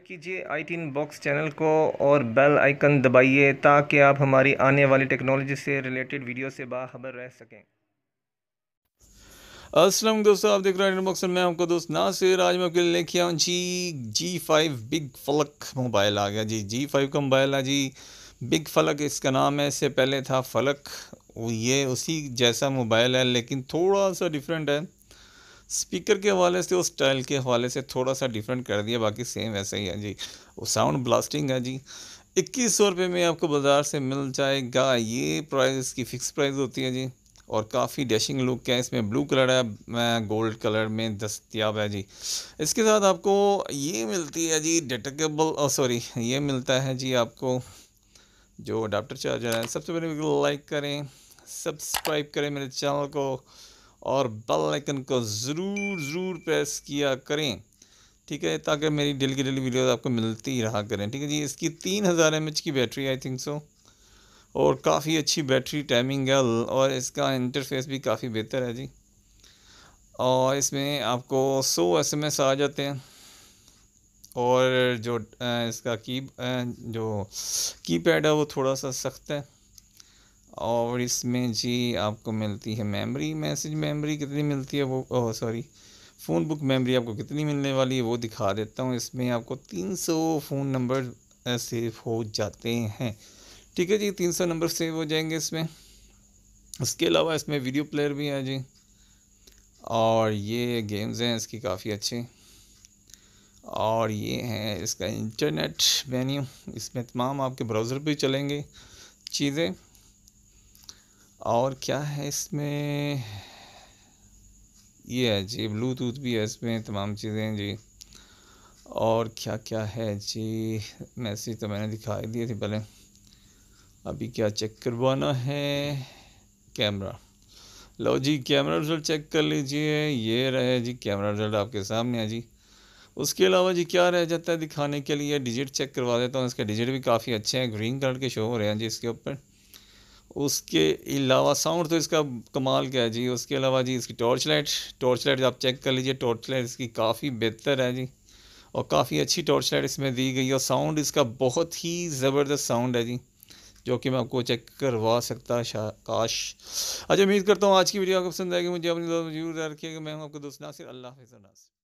subscribe कीजिए आई tin box channel को और बेल आइकन दबाइए ताकि आप हमारी आने वाली टेक्नोलॉजी से रिलेटेड वीडियो से बाबर रह सकें असलम दोस्तों आप देख रहे हैं बॉक्स में हमको दोस्त से आज मैं आपके लिए लेके आऊँ जी जी फाइव बिग फलक मोबाइल आ गया जी जी फाइव का मोबाइल आ जी बिग फलक इसका नाम है इससे पहले था फलक ये उसी जैसा मोबाइल है लेकिन थोड़ा सा डिफरेंट है स्पीकर के हवाले से उस स्टाइल के हवाले से थोड़ा सा डिफरेंट कर दिया बाकी सेम वैसे ही है जी वो साउंड ब्लास्टिंग है जी इक्कीस सौ रुपये में आपको बाज़ार से मिल जाएगा ये प्राइस इसकी फ़िक्स प्राइस होती है जी और काफ़ी डैशिंग लुक है इसमें ब्लू कलर है गोल्ड कलर में दस्तियाब है जी इसके साथ आपको ये मिलती है जी डिटेकेबल सॉरी oh, ये मिलता है जी आपको जो अडाप्टर चार्जर है सबसे पहले लाइक करें सब्सक्राइब करें मेरे चैनल को और बेल आइकन को ज़रूर ज़रूर प्रेस किया करें ठीक है ताकि मेरी डेली की डेली वीडियोस आपको मिलती ही रहा करें ठीक है जी इसकी तीन हज़ार एम की बैटरी आई थिंक सो और काफ़ी अच्छी बैटरी टाइमिंग है और इसका इंटरफेस भी काफ़ी बेहतर है जी और इसमें आपको सौ एस एम एस आ जाते हैं और जो इसका की जो की पैड है वो थोड़ा सा सख्त है और इसमें जी आपको मिलती है मेमोरी मैसेज मेमोरी कितनी मिलती है वो oh sorry phone book memory आपको कितनी मिलने वाली है वो दिखा देता हूँ इसमें आपको 300 फ़ोन नंबर सेव हो जाते हैं ठीक है जी 300 नंबर सेव हो जाएंगे इसमें इसके अलावा इसमें वीडियो प्लेयर भी है जी और ये गेम्स हैं इसकी काफ़ी अच्छी और ये है इसका इंटरनेट मेन्यू इसमें तमाम आपके ब्राउज़र पर चलेंगे चीज़ें और क्या है इसमें ये है जी ब्लूटूथ भी है इसमें तमाम चीज़ें जी और क्या क्या है जी मैसेज तो मैंने दिखाई दिए थे पहले अभी क्या चेक करवाना है कैमरा लो जी कैमरा रिजल्ट चेक कर लीजिए ये रहे जी कैमरा रिजल्ट आपके सामने है जी उसके अलावा जी क्या रह जाता है दिखाने के लिए डिजिट चेक करवा देता हूँ इसके डिजिट भी काफ़ी अच्छे हैं ग्रीन कलर के शो हो रहे हैं जी इसके ऊपर उसके अलावा साउंड तो इसका कमाल क्या है जी उसके अलावा जी इसकी टॉर्च लाइट टॉर्च लाइट आप चेक कर लीजिए टॉर्च लाइट इसकी काफ़ी बेहतर है जी और काफ़ी अच्छी टॉर्च लाइट इसमें दी गई और साउंड इसका बहुत ही ज़बरदस्त साउंड है जी जो कि मैं आपको चेक करवा सकता काश अच्छा उम्मीद करता हूँ आज की वीडियो आपको पसंद आएगी मुझे अपनी जरूर रखिएगा मैं हूँ आपका दोस्त नासिर अल्लाह हाफिज़ नासिर